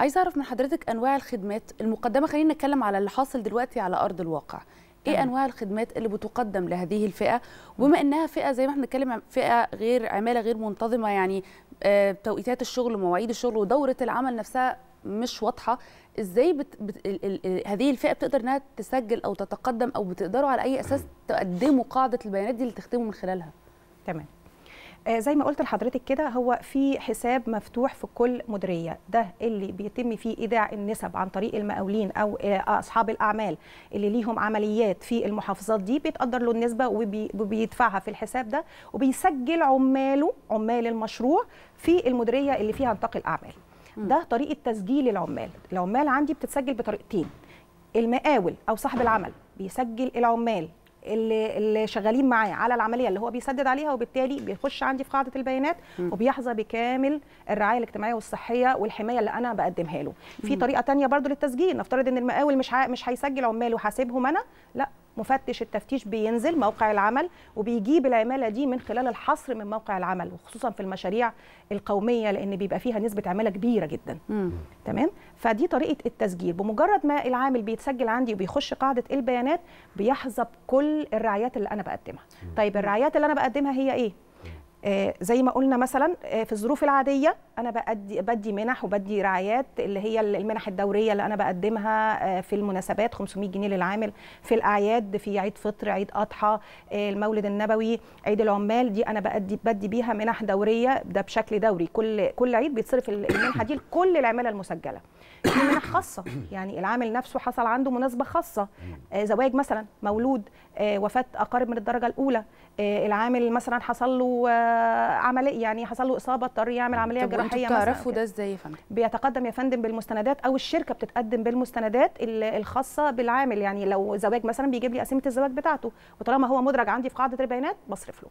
عايز اعرف من حضرتك انواع الخدمات المقدمه خلينا نتكلم على اللي حاصل دلوقتي على ارض الواقع ايه أم. انواع الخدمات اللي بتقدم لهذه الفئه وبما انها فئه زي ما احنا بنتكلم فئه غير عماله غير منتظمه يعني آه، توقيتات الشغل ومواعيد الشغل ودوره العمل نفسها مش واضحه ازاي بت... بت... ال... ال... هذه الفئه بتقدر انها تسجل او تتقدم او بتقدروا على اي اساس تقدموا قاعده البيانات دي اللي تخدموا من خلالها تمام آه، زي ما قلت لحضرتك كده هو في حساب مفتوح في كل مديريه ده اللي بيتم فيه ايداع النسب عن طريق المقاولين او آه، اصحاب الاعمال اللي ليهم عمليات في المحافظات دي بيتقدر له النسبه وبيدفعها في الحساب ده وبيسجل عماله عمال المشروع في المديريه اللي فيها نطاق الاعمال ده طريقه تسجيل العمال العمال عندي بتتسجل بطريقتين المقاول او صاحب العمل بيسجل العمال اللي اللي شغالين معاه على العمليه اللي هو بيسدد عليها وبالتالي بيخش عندي في قاعده البيانات م. وبيحظى بكامل الرعايه الاجتماعيه والصحيه والحمايه اللي انا بقدمها له في طريقه تانية برضو للتسجيل نفترض ان المقاول مش مش هيسجل عماله هسيبهم انا لا مفتش التفتيش بينزل موقع العمل وبيجيب العماله دي من خلال الحصر من موقع العمل وخصوصا في المشاريع القوميه لان بيبقى فيها نسبه عماله كبيره جدا مم. تمام فدي طريقه التسجيل بمجرد ما العامل بيتسجل عندي وبيخش قاعده البيانات بيحظى بكل الرعايات اللي انا بقدمها مم. طيب الرعايات اللي انا بقدمها هي ايه آه زي ما قلنا مثلا آه في الظروف العاديه انا بدي بدي منح وبدي رعايات اللي هي المنح الدوريه اللي انا بقدمها آه، في المناسبات 500 جنيه للعامل في الاعياد في عيد فطر عيد اضحى آه، المولد النبوي عيد العمال دي انا بدي بدي بيها منح دوريه ده بشكل دوري كل كل عيد بيتصرف المنحه دي لكل العماله المسجله في منح خاصه يعني العامل نفسه حصل عنده مناسبه خاصه آه، زواج مثلا مولود وفاه اقارب من الدرجه الاولى العامل مثلا حصل له عمليه يعني حصل له اصابه اضطر يعمل عمليه جراحيه صحيه بتعرفوا ده ازاي يا فندم بيتقدم يا فندم بالمستندات او الشركه بتتقدم بالمستندات الخاصه بالعامل يعني لو زواج مثلا بيجيب لي قسيمه الزواج بتاعته وطالما هو مدرج عندي في قاعده البيانات بصرف له